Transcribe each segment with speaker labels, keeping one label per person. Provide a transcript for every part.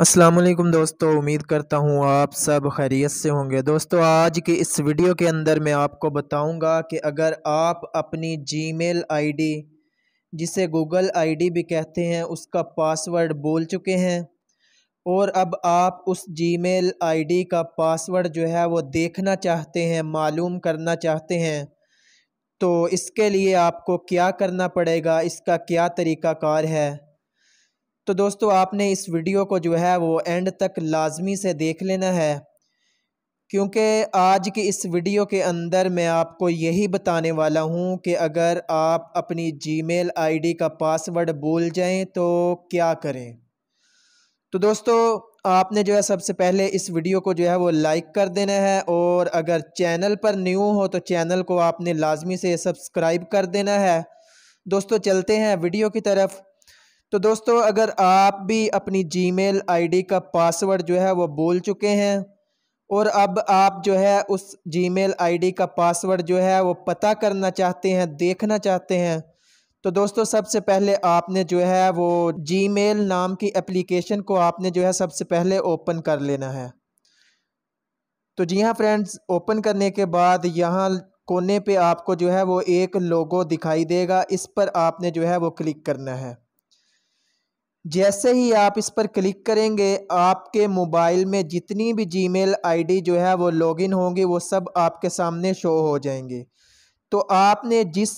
Speaker 1: असलम दोस्तों उम्मीद करता हूँ आप सब खैरियत से होंगे दोस्तों आज के इस वीडियो के अंदर मैं आपको बताऊँगा कि अगर आप अपनी आई डी जिसे गूगल आईडी भी कहते हैं उसका पासवर्ड बोल चुके हैं और अब आप उस आई डी का पासवर्ड जो है वो देखना चाहते हैं मालूम करना चाहते हैं तो इसके लिए आपको क्या करना पड़ेगा इसका क्या तरीक़ाकार है तो दोस्तों आपने इस वीडियो को जो है वो एंड तक लाजमी से देख लेना है क्योंकि आज की इस वीडियो के अंदर मैं आपको यही बताने वाला हूँ कि अगर आप अपनी जीमेल आईडी का पासवर्ड भूल जाएं तो क्या करें तो दोस्तों आपने जो है सबसे पहले इस वीडियो को जो है वो लाइक कर देना है और अगर चैनल पर न्यू हो तो चैनल को आपने लाजमी से सब्सक्राइब कर देना है दोस्तों चलते हैं वीडियो की तरफ तो दोस्तों अगर आप भी अपनी जी मेल का पासवर्ड जो है वो भूल चुके हैं और अब आप जो है उस जी मेल का पासवर्ड जो है वो पता करना चाहते हैं देखना चाहते हैं तो दोस्तों सबसे पहले आपने जो है वो मेल नाम की एप्लीकेशन को आपने जो है सबसे पहले ओपन कर लेना है तो जी हाँ फ्रेंड्स ओपन करने के बाद यहाँ कोने पे आपको जो है वो एक लोगो दिखाई देगा इस पर आपने जो है वो क्लिक करना है जैसे ही आप इस पर क्लिक करेंगे आपके मोबाइल में जितनी भी जीमेल आईडी जो है वो लॉगिन होंगी वो सब आपके सामने शो हो जाएंगे तो आपने जिस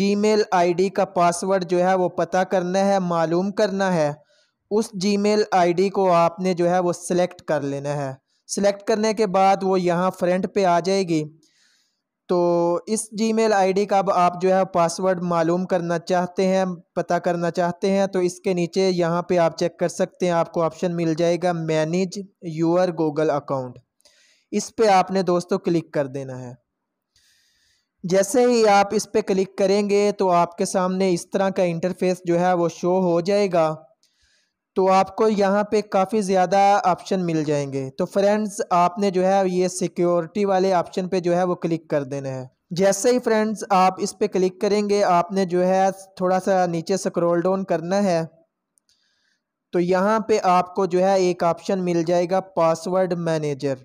Speaker 1: जीमेल आईडी का पासवर्ड जो है वो पता करना है मालूम करना है उस जीमेल आईडी को आपने जो है वो सिलेक्ट कर लेना है सिलेक्ट करने के बाद वो यहाँ फ्रंट पे आ जाएगी तो इस जीमेल आईडी का अब आप जो है पासवर्ड मालूम करना चाहते हैं पता करना चाहते हैं तो इसके नीचे यहाँ पे आप चेक कर सकते हैं आपको ऑप्शन मिल जाएगा मैनेज योर गूगल अकाउंट इस पे आपने दोस्तों क्लिक कर देना है जैसे ही आप इस पे क्लिक करेंगे तो आपके सामने इस तरह का इंटरफेस जो है वो शो हो जाएगा तो आपको यहाँ पे काफ़ी ज़्यादा ऑप्शन मिल जाएंगे तो फ्रेंड्स आपने जो है ये सिक्योरिटी वाले ऑप्शन पे जो है वो क्लिक कर देना है जैसे ही फ्रेंड्स आप इस पर क्लिक करेंगे आपने जो है थोड़ा सा नीचे स्क्रॉल डाउन करना है तो यहाँ पे आपको जो है एक ऑप्शन मिल जाएगा पासवर्ड मैनेजर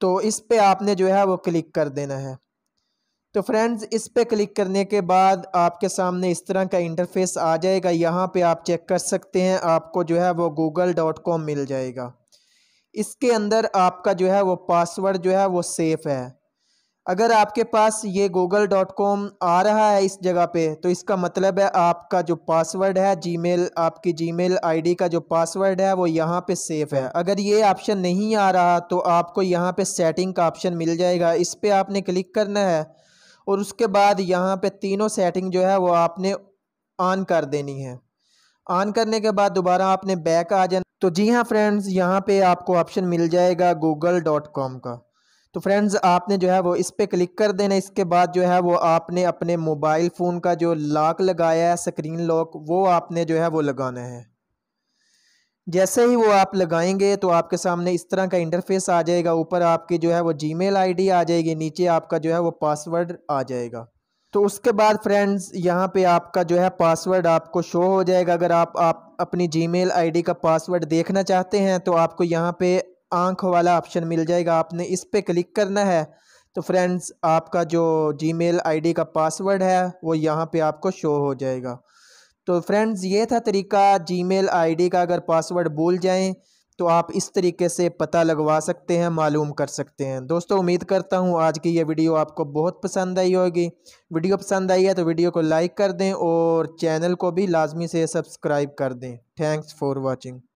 Speaker 1: तो इस पर आपने जो है वो क्लिक कर देना है तो फ्रेंड्स इस पर क्लिक करने के बाद आपके सामने इस तरह का इंटरफेस आ जाएगा यहाँ पे आप चेक कर सकते हैं आपको जो है वो गूगल डॉट कॉम मिल जाएगा इसके अंदर आपका जो है वो पासवर्ड जो है वो सेफ़ है अगर आपके पास ये गूगल डॉट कॉम आ रहा है इस जगह पे तो इसका मतलब है आपका जो पासवर्ड है मेल आपकी आई डी का जो पासवर्ड है वो यहाँ पे सेफ़ है अगर ये ऑप्शन नहीं आ रहा तो आपको यहाँ पे सेटिंग का ऑप्शन मिल जाएगा इस पर आपने क्लिक करना है और उसके बाद यहाँ पे तीनों सेटिंग जो है वो आपने ऑन कर देनी है ऑन करने के बाद दोबारा आपने बैक आ जाना तो जी हाँ फ्रेंड्स यहाँ पे आपको ऑप्शन मिल जाएगा गूगल डॉट कॉम का तो फ्रेंड्स आपने जो है वो इस पर क्लिक कर देना इसके बाद जो है वो आपने अपने मोबाइल फ़ोन का जो लॉक लगाया है स्क्रीन लॉक वो आपने जो है वो लगाना है जैसे ही वो आप लगाएंगे तो आपके सामने इस तरह का इंटरफेस आ जाएगा ऊपर आपकी जो है वो जी मेल आ जाएगी नीचे आपका जो है वो पासवर्ड आ जाएगा तो उसके बाद फ्रेंड्स यहाँ पे आपका जो है पासवर्ड आपको शो हो जाएगा अगर आप आप अपनी जी मेल का पासवर्ड देखना चाहते हैं तो आपको यहाँ पे आंख वाला ऑप्शन मिल जाएगा आपने इस पर क्लिक करना है तो फ्रेंड्स आपका जो जी मेल का पासवर्ड है वो यहाँ पे आपको शो हो जाएगा तो फ्रेंड्स ये था तरीका जीमेल आईडी का अगर पासवर्ड भूल जाएं तो आप इस तरीके से पता लगवा सकते हैं मालूम कर सकते हैं दोस्तों उम्मीद करता हूँ आज की ये वीडियो आपको बहुत पसंद आई होगी वीडियो पसंद आई है तो वीडियो को लाइक कर दें और चैनल को भी लाजमी से सब्सक्राइब कर दें थैंक्स फॉर वॉचिंग